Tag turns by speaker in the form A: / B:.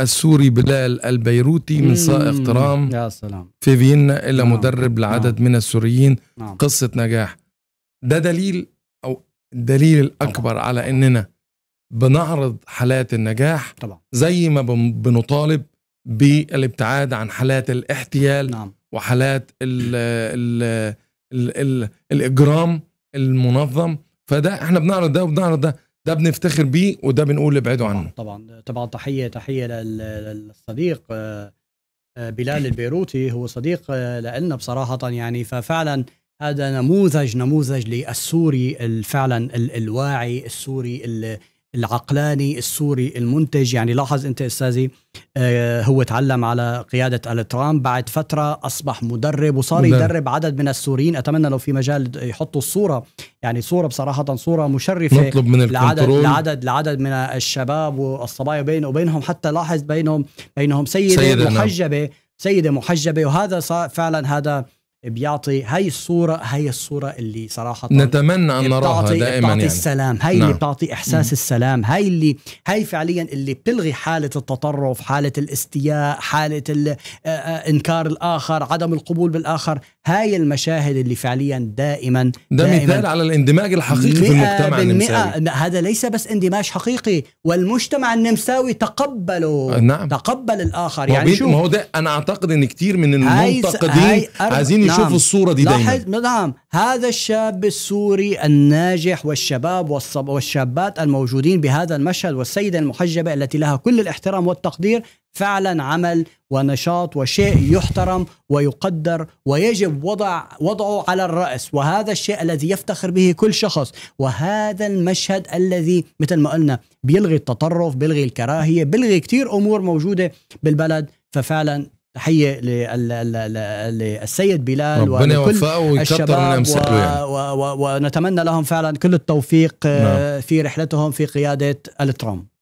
A: السوري بلال البيروتي من سائق ترام يا سلام في فيينا إلى نعم. مدرب لعدد نعم. من السوريين نعم. قصة نجاح ده دليل أو الدليل الأكبر طبعا. على أننا بنعرض حالات النجاح طبعا. زي ما بنطالب بالابتعاد عن حالات الاحتيال نعم. وحالات الـ الـ الـ الـ الإجرام المنظم فده احنا بنعرض ده وبنعرض ده ده بنفتخر بيه وده بنقول ابعدوا عنه
B: طبعا طبعا تحيه تحيه للصديق آه، آه، بلال البيروتي هو صديق آه، لنا بصراحه يعني ففعلا هذا نموذج نموذج للسوري فعلا الواعي السوري اللي العقلاني السوري المنتج يعني لاحظ انت استاذي آه، هو تعلم على قياده الترام بعد فتره اصبح مدرب وصار مدرب. يدرب عدد من السوريين اتمنى لو في مجال يحطوا الصوره يعني صوره بصراحه صوره مشرفه نطلب من لعدد لعدد لعدد من الشباب والصبايا بين وبينهم حتى لاحظ بينهم بينهم سيده محجبه سيده محجبه وهذا فعلا هذا بيعطي هاي الصورة هاي الصورة اللي صراحة نتمنى أن نراها دائما بتعطي يعني. السلام هاي نعم. اللي بتعطي إحساس م. السلام هاي اللي هاي فعليا اللي بتلغي حالة التطرف حالة الاستياء حالة آه، آه، إنكار الآخر عدم القبول بالآخر هاي المشاهد اللي فعليا دائما ده مثال على الاندماج الحقيقي في المجتمع النمساوي هذا ليس بس اندماج حقيقي والمجتمع النمساوي تقبله آه، نعم. تقبل الآخر يعني شو ما هو
A: ده أنا أعتقد أن كتير من المنتقدين عايز عايز عايزين نعم. نشوف نعم. الصورة دي دايما
B: نعم هذا الشاب السوري الناجح والشباب والصب والشابات الموجودين بهذا المشهد والسيدة المحجبة التي لها كل الاحترام والتقدير فعلا عمل ونشاط وشيء يحترم ويقدر ويجب وضع وضعه على الرأس وهذا الشيء الذي يفتخر به كل شخص وهذا المشهد الذي مثل ما قلنا بيلغي التطرف بيلغي الكراهية بيلغي كثير أمور موجودة بالبلد ففعلا تحيه للسيد بلال ربنا وكل الشباب و... يعني. و... و... ونتمنى لهم فعلا كل التوفيق آه، نعم. في رحلتهم في قياده الترامب